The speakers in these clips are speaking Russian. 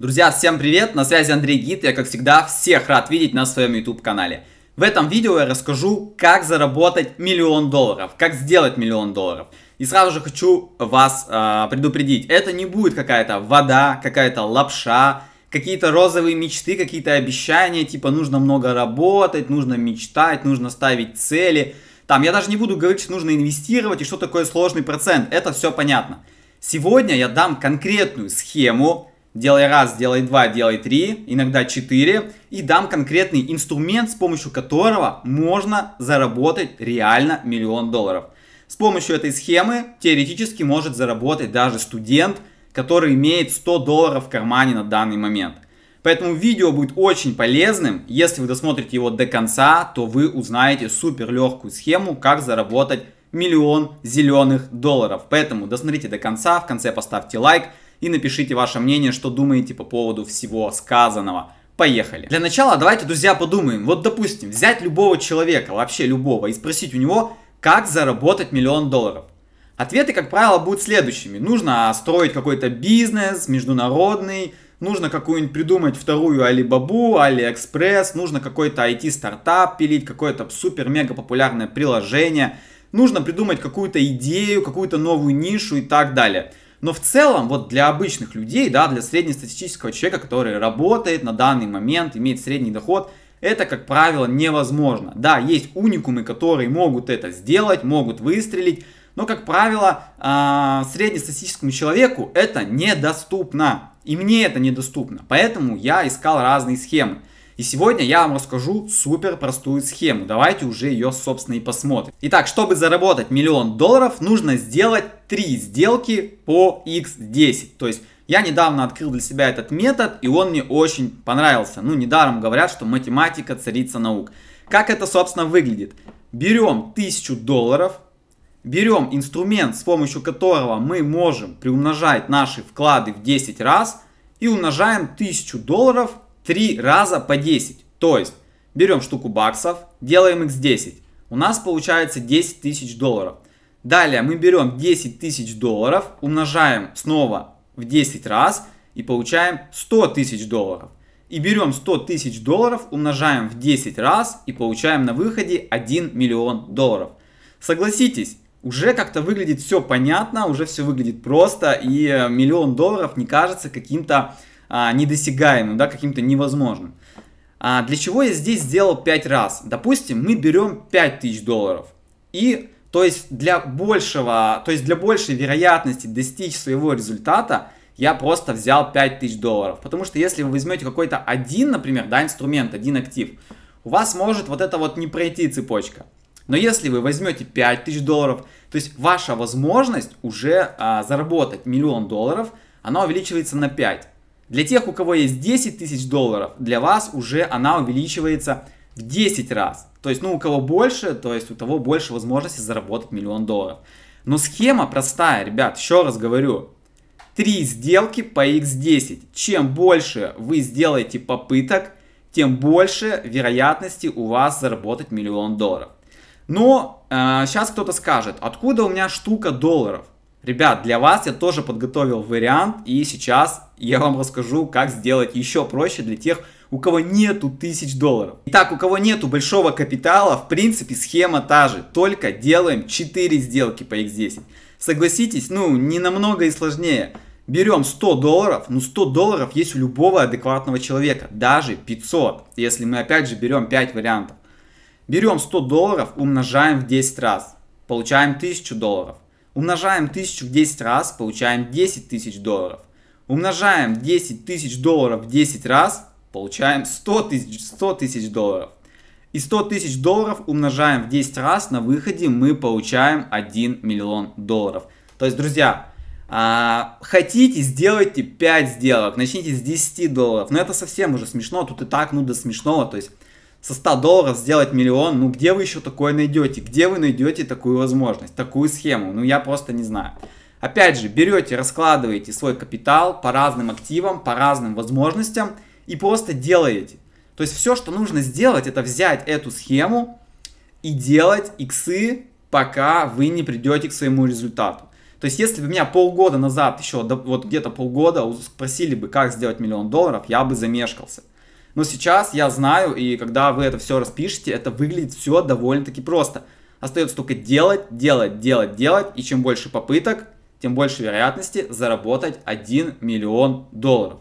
Друзья, всем привет! На связи Андрей Гид. Я, как всегда, всех рад видеть на своем YouTube-канале. В этом видео я расскажу, как заработать миллион долларов, как сделать миллион долларов. И сразу же хочу вас э, предупредить, это не будет какая-то вода, какая-то лапша, какие-то розовые мечты, какие-то обещания, типа нужно много работать, нужно мечтать, нужно ставить цели. Там я даже не буду говорить, что нужно инвестировать и что такое сложный процент, это все понятно. Сегодня я дам конкретную схему, Делай раз, делай два, делай три, иногда четыре. И дам конкретный инструмент, с помощью которого можно заработать реально миллион долларов. С помощью этой схемы теоретически может заработать даже студент, который имеет 100 долларов в кармане на данный момент. Поэтому видео будет очень полезным. Если вы досмотрите его до конца, то вы узнаете супер легкую схему, как заработать миллион зеленых долларов. Поэтому досмотрите до конца, в конце поставьте лайк и напишите ваше мнение, что думаете по поводу всего сказанного. Поехали. Для начала давайте, друзья, подумаем. Вот, допустим, взять любого человека, вообще любого, и спросить у него, как заработать миллион долларов. Ответы, как правило, будут следующими. Нужно строить какой-то бизнес международный, нужно какую-нибудь придумать вторую Алибабу, Алиэкспресс, нужно какой-то IT-стартап пилить, какое-то супер-мега популярное приложение, нужно придумать какую-то идею, какую-то новую нишу и так далее. Но в целом, вот для обычных людей, да, для среднестатистического человека, который работает на данный момент, имеет средний доход, это, как правило, невозможно. Да, есть уникумы, которые могут это сделать, могут выстрелить, но, как правило, а, среднестатистическому человеку это недоступно. И мне это недоступно. Поэтому я искал разные схемы. И сегодня я вам расскажу супер простую схему. Давайте уже ее, собственно, и посмотрим. Итак, чтобы заработать миллион долларов, нужно сделать три сделки по X10. То есть я недавно открыл для себя этот метод, и он мне очень понравился. Ну, недаром говорят, что математика царица наук. Как это, собственно, выглядит? Берем 1000 долларов, берем инструмент, с помощью которого мы можем приумножать наши вклады в 10 раз, и умножаем 1000 долларов 3 раза по 10. То есть берем штуку баксов, делаем x10. У нас получается 10 тысяч долларов. Далее мы берем 10 тысяч долларов, умножаем снова в 10 раз и получаем 100 тысяч долларов. И берем 100 тысяч долларов, умножаем в 10 раз и получаем на выходе 1 миллион долларов. Согласитесь, уже как-то выглядит все понятно, уже все выглядит просто и э, миллион долларов не кажется каким-то а, недосягаемым, да, каким-то невозможным. А для чего я здесь сделал 5 раз? Допустим, мы берем 5000 долларов. И, то есть, для большего, то есть, для большей вероятности достичь своего результата, я просто взял 5000 долларов. Потому что если вы возьмете какой-то один, например, да, инструмент, один актив, у вас может вот это вот не пройти цепочка. Но если вы возьмете 5000 долларов, то есть ваша возможность уже а, заработать миллион долларов, она увеличивается на 5. Для тех, у кого есть 10 тысяч долларов, для вас уже она увеличивается в 10 раз. То есть, ну, у кого больше, то есть у того больше возможности заработать миллион долларов. Но схема простая, ребят, еще раз говорю. Три сделки по X10. Чем больше вы сделаете попыток, тем больше вероятности у вас заработать миллион долларов. Но э, сейчас кто-то скажет, откуда у меня штука долларов? Ребят, для вас я тоже подготовил вариант, и сейчас я вам расскажу, как сделать еще проще для тех, у кого нету тысяч долларов. Итак, у кого нету большого капитала, в принципе, схема та же, только делаем 4 сделки по X10. Согласитесь, ну, не намного и сложнее. Берем 100 долларов, ну 100 долларов есть у любого адекватного человека, даже 500, если мы опять же берем 5 вариантов. Берем 100 долларов, умножаем в 10 раз, получаем 1000 долларов. Умножаем 1000 в 10 раз, получаем 10 тысяч долларов. Умножаем 10 тысяч долларов в 10 раз, получаем 100 тысяч, долларов. И 100 тысяч долларов умножаем в 10 раз, на выходе мы получаем 1 миллион долларов. То есть, друзья, а, хотите, сделайте 5 сделок, начните с 10 долларов. Но это совсем уже смешно, тут и так, ну до смешного, то есть со 100 долларов сделать миллион, ну где вы еще такое найдете? Где вы найдете такую возможность, такую схему? Ну я просто не знаю. Опять же, берете, раскладываете свой капитал по разным активам, по разным возможностям и просто делаете. То есть все, что нужно сделать, это взять эту схему и делать иксы, пока вы не придете к своему результату. То есть, если бы меня полгода назад, еще вот где-то полгода, спросили бы, как сделать миллион долларов, я бы замешкался. Но сейчас я знаю, и когда вы это все распишете, это выглядит все довольно-таки просто. Остается только делать, делать, делать, делать, и чем больше попыток, тем больше вероятности заработать 1 миллион долларов.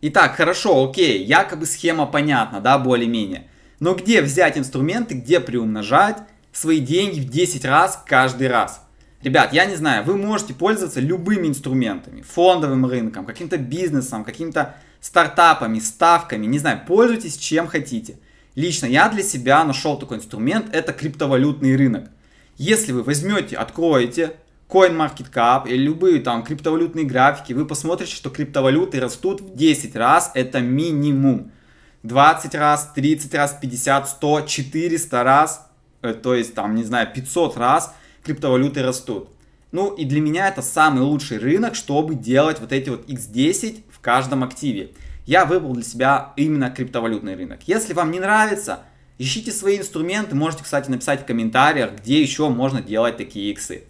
Итак, хорошо, окей, якобы схема понятна, да, более-менее. Но где взять инструменты, где приумножать свои деньги в 10 раз каждый раз? Ребят, я не знаю, вы можете пользоваться любыми инструментами, фондовым рынком, каким-то бизнесом, каким-то стартапами, ставками, не знаю, пользуйтесь чем хотите. Лично я для себя нашел такой инструмент, это криптовалютный рынок. Если вы возьмете, откроете CoinMarketCap или любые там криптовалютные графики, вы посмотрите, что криптовалюты растут в 10 раз, это минимум. 20 раз, 30 раз, 50, 100, 400 раз, э, то есть там, не знаю, 500 раз криптовалюты растут. Ну и для меня это самый лучший рынок, чтобы делать вот эти вот X10 в каждом активе. Я выбрал для себя именно криптовалютный рынок. Если вам не нравится, ищите свои инструменты. Можете, кстати, написать в комментариях, где еще можно делать такие иксы.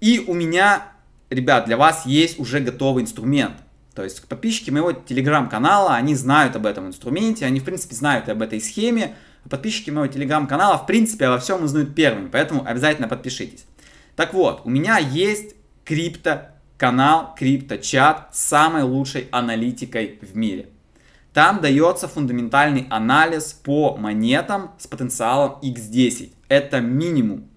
И у меня, ребят, для вас есть уже готовый инструмент. То есть подписчики моего телеграм-канала, они знают об этом инструменте, они в принципе знают и об этой схеме. Подписчики моего телеграм-канала в принципе обо всем узнают первыми, поэтому обязательно подпишитесь. Так вот, у меня есть крипто канал CryptoChat с самой лучшей аналитикой в мире. Там дается фундаментальный анализ по монетам с потенциалом X10. Это минимум.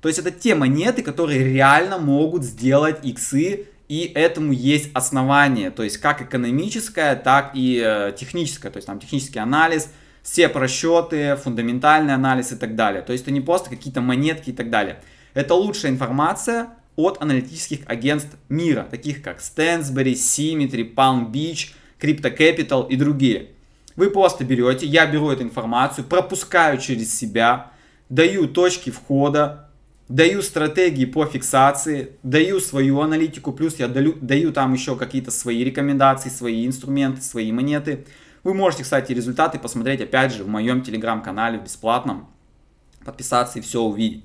То есть это те монеты, которые реально могут сделать иксы, и этому есть основание, то есть как экономическое, так и э, техническое, то есть там технический анализ, все просчеты, фундаментальный анализ и так далее. То есть это не просто какие-то монетки и так далее. Это лучшая информация, от аналитических агентств мира, таких как Stansberry, Symmetry, Palm Beach, Crypto Capital и другие. Вы просто берете, я беру эту информацию, пропускаю через себя, даю точки входа, даю стратегии по фиксации, даю свою аналитику, плюс я даю, даю там еще какие-то свои рекомендации, свои инструменты, свои монеты. Вы можете, кстати, результаты посмотреть опять же в моем телеграм-канале бесплатном, подписаться и все увидеть.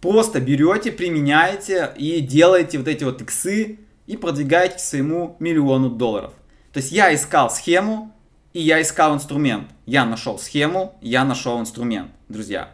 Просто берете, применяете и делаете вот эти вот иксы и продвигаете к своему миллиону долларов. То есть я искал схему и я искал инструмент. Я нашел схему, я нашел инструмент, друзья.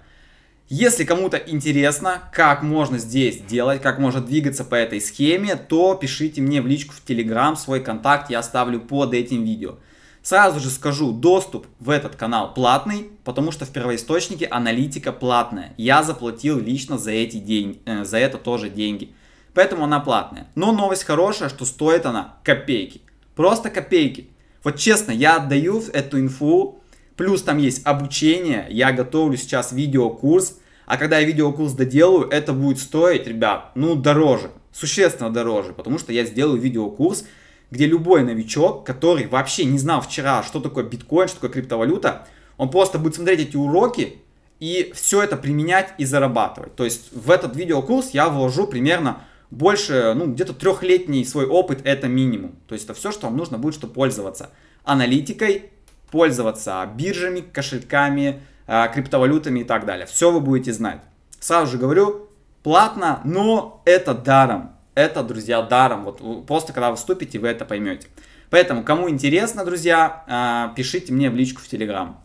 Если кому-то интересно, как можно здесь делать, как можно двигаться по этой схеме, то пишите мне в личку в Телеграм, свой контакт я оставлю под этим видео. Сразу же скажу, доступ в этот канал платный, потому что в первоисточнике аналитика платная. Я заплатил лично за, эти день, э, за это тоже деньги. Поэтому она платная. Но новость хорошая, что стоит она копейки. Просто копейки. Вот честно, я отдаю эту инфу. Плюс там есть обучение. Я готовлю сейчас видеокурс. А когда я видеокурс доделаю, это будет стоить, ребят, ну дороже. Существенно дороже, потому что я сделаю видеокурс, где любой новичок, который вообще не знал вчера, что такое биткоин, что такое криптовалюта, он просто будет смотреть эти уроки и все это применять и зарабатывать. То есть в этот видеокурс я вложу примерно больше, ну, где-то трехлетний свой опыт это минимум. То есть это все, что вам нужно будет, чтобы пользоваться аналитикой, пользоваться биржами, кошельками, а, криптовалютами и так далее. Все вы будете знать. Сразу же говорю, платно, но это даром это, друзья, даром. Вот просто когда вы вступите, вы это поймете. Поэтому, кому интересно, друзья, а, пишите мне в личку в Телеграм.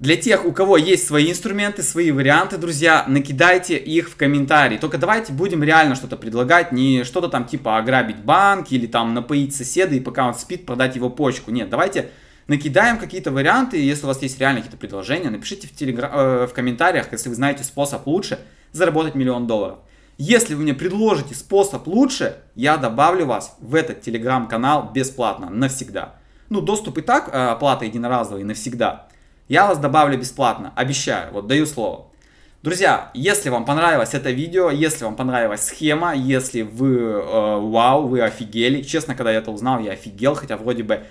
Для тех, у кого есть свои инструменты, свои варианты, друзья, накидайте их в комментарии. Только давайте будем реально что-то предлагать, не что-то там типа ограбить банк или там напоить соседа и пока он спит продать его почку. Нет, давайте накидаем какие-то варианты, если у вас есть реально какие-то предложения, напишите в, телегра... э, в комментариях, если вы знаете способ лучше заработать миллион долларов. Если вы мне предложите способ лучше, я добавлю вас в этот телеграм-канал бесплатно, навсегда. Ну, доступ и так, э, оплата единоразовая, навсегда. Я вас добавлю бесплатно, обещаю, вот даю слово. Друзья, если вам понравилось это видео, если вам понравилась схема, если вы э, вау, вы офигели, честно, когда я это узнал, я офигел, хотя вроде бы,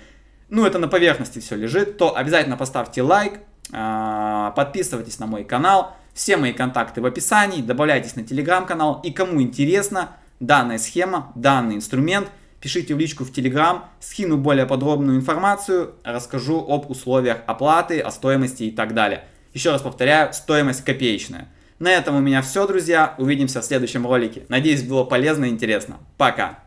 ну, это на поверхности все лежит, то обязательно поставьте лайк, э, подписывайтесь на мой канал, все мои контакты в описании, добавляйтесь на телеграм-канал. И кому интересна данная схема, данный инструмент, пишите в личку в телеграм, скину более подробную информацию, расскажу об условиях оплаты, о стоимости и так далее. Еще раз повторяю, стоимость копеечная. На этом у меня все, друзья. Увидимся в следующем ролике. Надеюсь, было полезно и интересно. Пока!